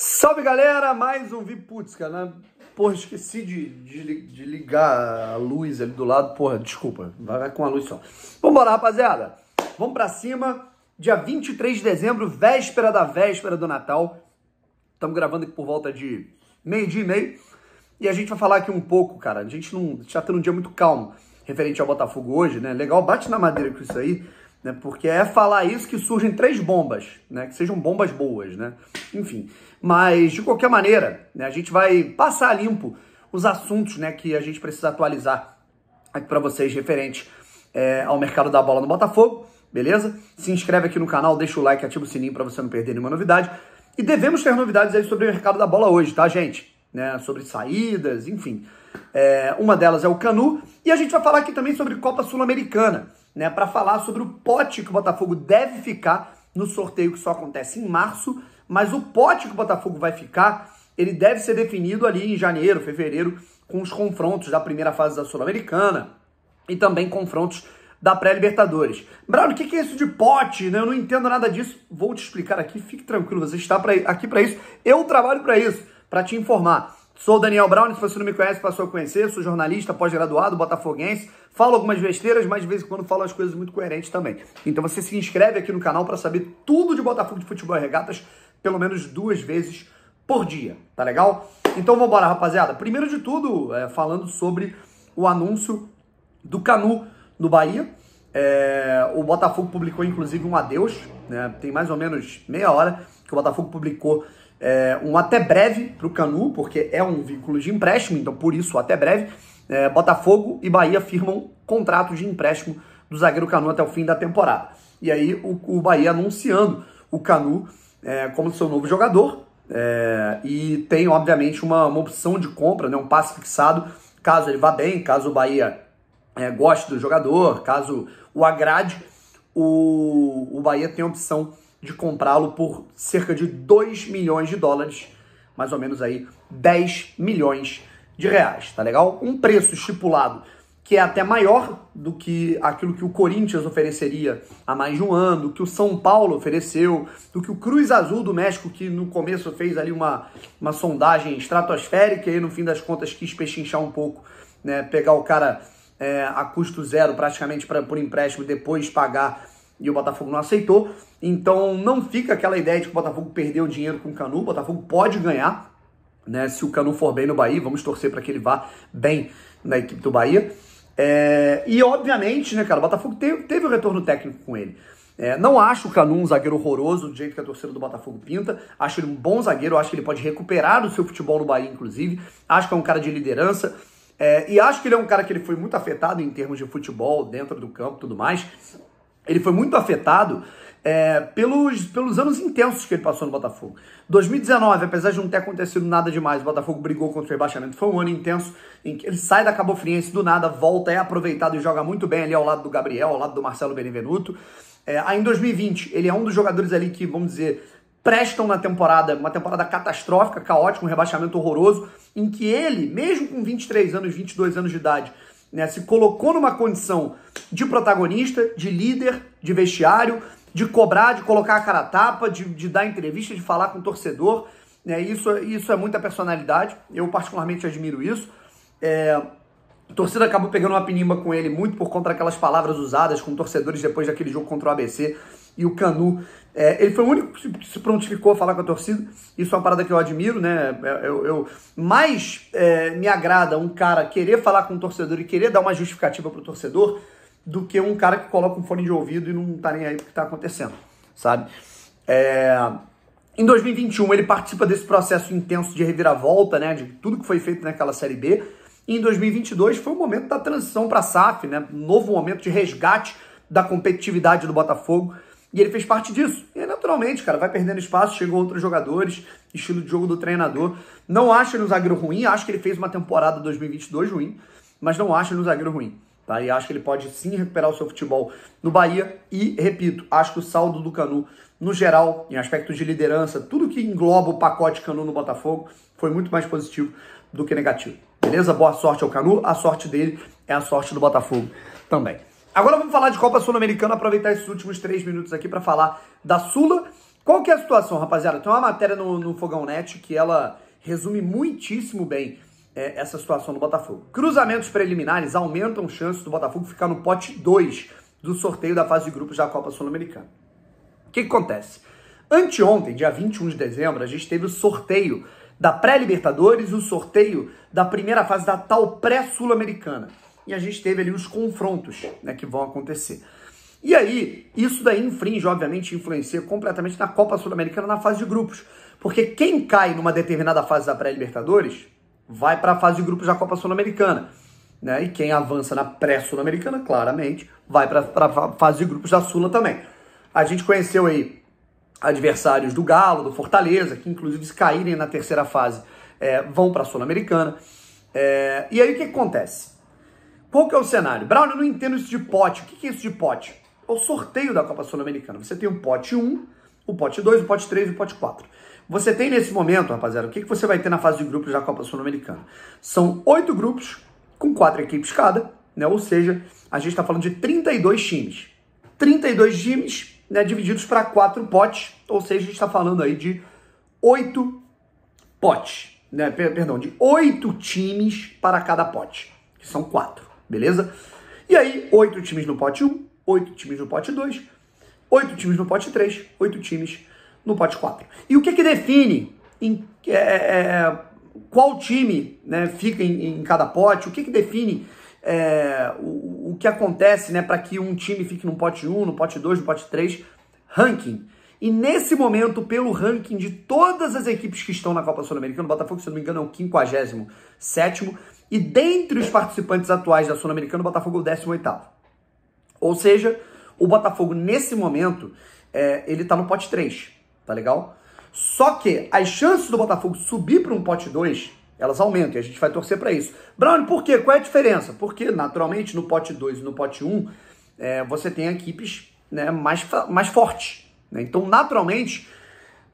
Salve galera, mais um VIP. Putz, cara, né? porra, esqueci de, de, de, ligar a luz ali do lado. Porra, desculpa, vai com a luz só. Vambora, rapaziada. Vamos pra cima. Dia 23 de dezembro, véspera da véspera do Natal. Estamos gravando aqui por volta de meio-dia e meio. E a gente vai falar aqui um pouco, cara. A gente não. A tá tendo um dia muito calmo referente ao Botafogo hoje, né? Legal, bate na madeira com isso aí. Né? Porque é falar isso que surgem três bombas, né? que sejam bombas boas. Né? Enfim, mas de qualquer maneira, né, a gente vai passar limpo os assuntos né, que a gente precisa atualizar aqui para vocês referente é, ao mercado da bola no Botafogo, beleza? Se inscreve aqui no canal, deixa o like, ativa o sininho para você não perder nenhuma novidade. E devemos ter novidades aí sobre o mercado da bola hoje, tá, gente? Né, sobre saídas, enfim. É, uma delas é o Canu. E a gente vai falar aqui também sobre Copa Sul-Americana né, para falar sobre o pote que o Botafogo deve ficar no sorteio que só acontece em março, mas o pote que o Botafogo vai ficar, ele deve ser definido ali em janeiro, fevereiro, com os confrontos da primeira fase da Sul-Americana e também confrontos da pré-Libertadores. Bravo, o que é isso de pote? Né? Eu não entendo nada disso. Vou te explicar aqui, fique tranquilo, você está pra, aqui para isso. Eu trabalho para isso, para te informar. Sou Daniel Brown, se você não me conhece, passou a conhecer, sou jornalista, pós-graduado, botafoguense, falo algumas besteiras, mas de vez em quando falo as coisas muito coerentes também. Então você se inscreve aqui no canal para saber tudo de Botafogo de Futebol e Regatas, pelo menos duas vezes por dia, tá legal? Então vamos embora, rapaziada. Primeiro de tudo, é, falando sobre o anúncio do Canu no Bahia. É, o Botafogo publicou, inclusive, um adeus, né? Tem mais ou menos meia hora que o Botafogo publicou é, um até breve para o Canu, porque é um vínculo de empréstimo, então por isso até breve. É, Botafogo e Bahia firmam contrato de empréstimo do zagueiro Canu até o fim da temporada. E aí o, o Bahia anunciando o Canu é, como seu novo jogador. É, e tem, obviamente, uma, uma opção de compra, né, um passe fixado, caso ele vá bem, caso o Bahia é, goste do jogador, caso o agrade, o, o Bahia tem a opção de comprá-lo por cerca de 2 milhões de dólares, mais ou menos aí 10 milhões de reais, tá legal? Um preço estipulado que é até maior do que aquilo que o Corinthians ofereceria há mais de um ano, do que o São Paulo ofereceu, do que o Cruz Azul do México, que no começo fez ali uma, uma sondagem estratosférica e no fim das contas quis pechinchar um pouco, né, pegar o cara é, a custo zero praticamente pra, por empréstimo e depois pagar e o Botafogo não aceitou. Então não fica aquela ideia de que o Botafogo perdeu dinheiro com o Canu, o Botafogo pode ganhar, né? Se o Canu for bem no Bahia, vamos torcer para que ele vá bem na equipe do Bahia. É, e obviamente, né, cara, o Botafogo teve, teve o retorno técnico com ele. É, não acho o Canu um zagueiro horroroso do jeito que a torcida do Botafogo pinta. Acho ele um bom zagueiro, acho que ele pode recuperar o seu futebol no Bahia, inclusive. Acho que é um cara de liderança. É, e acho que ele é um cara que ele foi muito afetado em termos de futebol, dentro do campo e tudo mais ele foi muito afetado é, pelos, pelos anos intensos que ele passou no Botafogo. 2019, apesar de não ter acontecido nada demais, o Botafogo brigou contra o rebaixamento. Foi um ano intenso em que ele sai da Cabo Friense do nada, volta, é aproveitado e joga muito bem ali ao lado do Gabriel, ao lado do Marcelo Benevenuto. É, aí em 2020, ele é um dos jogadores ali que, vamos dizer, prestam na temporada, uma temporada catastrófica, caótica, um rebaixamento horroroso, em que ele, mesmo com 23 anos, 22 anos de idade, né? Se colocou numa condição de protagonista, de líder, de vestiário, de cobrar, de colocar a cara a tapa, de, de dar entrevista, de falar com o torcedor. Né? Isso, isso é muita personalidade. Eu particularmente admiro isso. É, a torcida acabou pegando uma pinimba com ele muito por conta daquelas palavras usadas com torcedores depois daquele jogo contra o ABC e o Canu. É, ele foi o único que se prontificou a falar com a torcida. Isso é uma parada que eu admiro, né? É, eu, eu mais é, me agrada um cara querer falar com o torcedor e querer dar uma justificativa para o torcedor do que um cara que coloca um fone de ouvido e não tá nem aí o que tá acontecendo, sabe? É... Em 2021 ele participa desse processo intenso de reviravolta, né? De tudo que foi feito naquela Série B. E em 2022 foi o momento da transição para a SAF, né? Um novo momento de resgate da competitividade do Botafogo. E ele fez parte disso. E naturalmente, cara, vai perdendo espaço, chegou outros jogadores, estilo de jogo do treinador. Não acho ele um zagueiro ruim, acho que ele fez uma temporada 2022 ruim, mas não acho ele um zagueiro ruim. Tá? E acho que ele pode sim recuperar o seu futebol no Bahia. E, repito, acho que o saldo do Canu, no geral, em aspectos de liderança, tudo que engloba o pacote Canu no Botafogo, foi muito mais positivo do que negativo. Beleza? Boa sorte ao Canu, a sorte dele é a sorte do Botafogo também. Agora vamos falar de Copa Sul-Americana, aproveitar esses últimos três minutos aqui para falar da Sula. Qual que é a situação, rapaziada? Tem uma matéria no, no Fogão Net que ela resume muitíssimo bem é, essa situação do Botafogo. Cruzamentos preliminares aumentam chances do Botafogo ficar no pote 2 do sorteio da fase de grupos da Copa Sul-Americana. O que, que acontece? Anteontem, dia 21 de dezembro, a gente teve o sorteio da pré-Libertadores e o sorteio da primeira fase da tal pré-Sul-Americana e a gente teve ali os confrontos né, que vão acontecer. E aí, isso daí infringe, obviamente, influencia completamente na Copa Sul-Americana na fase de grupos. Porque quem cai numa determinada fase da pré-Libertadores vai para a fase de grupos da Copa Sul-Americana. Né? E quem avança na pré-Sul-Americana, claramente, vai para a fase de grupos da Sula também. A gente conheceu aí adversários do Galo, do Fortaleza, que inclusive se caírem na terceira fase é, vão para a Sul-Americana. É, e aí o que, que acontece? Qual que é o cenário? Brown, eu não entendo isso de pote. O que é isso de pote? É o sorteio da Copa Sul-Americana. Você tem o pote 1, o pote 2, o pote 3 e o pote 4. Você tem nesse momento, rapaziada, o que, que você vai ter na fase de grupos da Copa Sul-Americana? São oito grupos, com quatro equipes cada, né? Ou seja, a gente está falando de 32 times. 32 times né, divididos para quatro potes, ou seja, a gente está falando aí de oito potes, né? Perdão, de oito times para cada pote, que são quatro beleza? E aí, oito times no pote 1, oito times no pote 2, oito times no pote 3, oito times no pote 4. E o que, que define em, é, é, é, qual time né, fica em, em, cada pote? O que, que define é, o, o, que acontece né, para que um time fique no pote 1, no pote 2, no pote 3? Ranking. E nesse momento, pelo ranking de todas as equipes que estão na Copa Sul-Americana, o Botafogo, se não me engano, é o 57 e dentre os participantes atuais da Sul-Americana, o Botafogo é o 18 Ou seja, o Botafogo, nesse momento, é, ele tá no pote 3, tá legal? Só que as chances do Botafogo subir para um pote 2, elas aumentam e a gente vai torcer para isso. Brown, por quê? Qual é a diferença? Porque, naturalmente, no pote 2 e no pote 1, um, é, você tem equipes né, mais, mais fortes. Né? Então, naturalmente,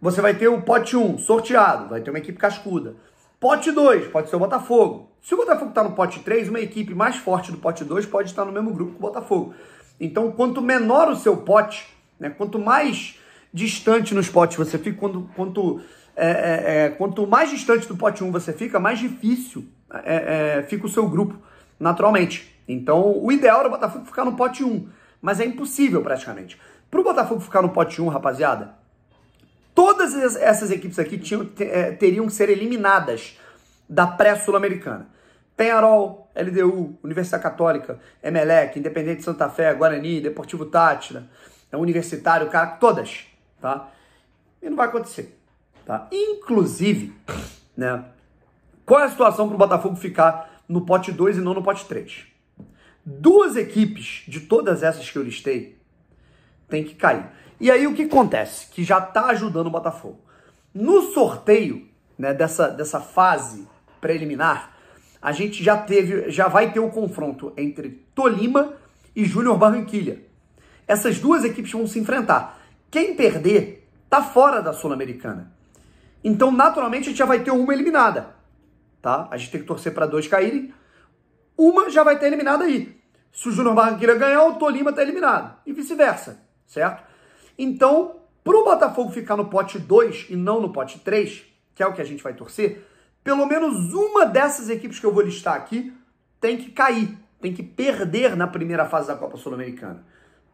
você vai ter o pote 1 um, sorteado, vai ter uma equipe cascuda. Pote 2 pode ser o Botafogo. Se o Botafogo está no pote 3, uma equipe mais forte do pote 2 pode estar no mesmo grupo que o Botafogo. Então, quanto menor o seu pote, né, quanto mais distante nos potes você fica, quando, quanto, é, é, é quanto mais distante do pote 1 você fica, mais difícil é, é, fica o seu grupo, naturalmente. Então, o ideal era o Botafogo ficar no pote 1, mas é impossível praticamente. Para o Botafogo ficar no pote 1, rapaziada, todas essas equipes aqui tinham, é, teriam que ser eliminadas da pré-sul-americana. Penharol, LDU, Universidade Católica, Emelec, Independente Santa Fé, Guarani, Deportivo Tátira, né, Universitário, cara, todas, tá? E não vai acontecer, tá? Inclusive, né? Qual é a situação para o Botafogo ficar no pote 2 e não no pote 3? Duas equipes de todas essas que eu listei tem que cair. E aí o que acontece? Que já está ajudando o Botafogo. No sorteio né, dessa, dessa fase preliminar, a gente já teve, já vai ter o um confronto entre Tolima e Júnior Barranquilha. Essas duas equipes vão se enfrentar. Quem perder tá fora da Sul-Americana. Então, naturalmente, a gente já vai ter uma eliminada, tá? A gente tem que torcer para dois caírem. Uma já vai ter eliminada aí. Se o Júnior Barranquilla ganhar, o Tolima tá eliminado. E vice-versa, certo? Então, para o Botafogo ficar no pote 2 e não no pote 3, que é o que a gente vai torcer, pelo menos uma dessas equipes que eu vou listar aqui tem que cair, tem que perder na primeira fase da Copa Sul-Americana.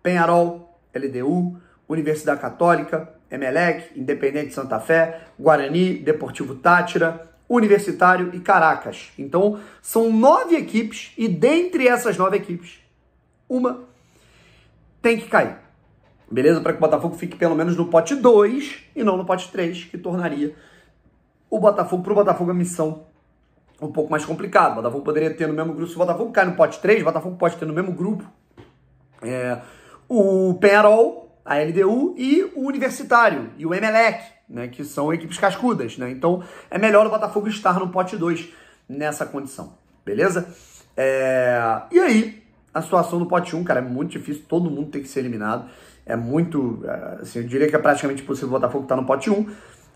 Penharol, LDU, Universidade Católica, Emelec, Independente Santa Fé, Guarani, Deportivo Tátira, Universitário e Caracas. Então, são nove equipes e dentre essas nove equipes, uma tem que cair. Beleza? Para que o Botafogo fique pelo menos no pote 2 e não no pote 3, que tornaria o Botafogo, pro Botafogo, a é missão um pouco mais complicada. O Botafogo poderia ter no mesmo grupo. Se o Botafogo cai no pote 3, o Botafogo pode ter no mesmo grupo é, o Penarol, a LDU e o Universitário e o Emelec, né, que são equipes cascudas. Né? Então é melhor o Botafogo estar no pote 2 nessa condição, beleza? É, e aí, a situação do pote 1, cara, é muito difícil, todo mundo tem que ser eliminado. É muito, é, assim, eu diria que é praticamente impossível o Botafogo estar no pote 1.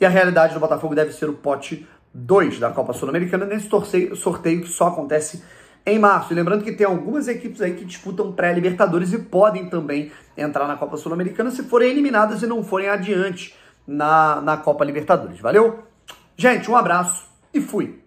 E a realidade do Botafogo deve ser o pote 2 da Copa Sul-Americana, nesse torceio, sorteio que só acontece em março. E lembrando que tem algumas equipes aí que disputam pré-Libertadores e podem também entrar na Copa Sul-Americana se forem eliminadas e não forem adiante na, na Copa Libertadores. Valeu? Gente, um abraço e fui!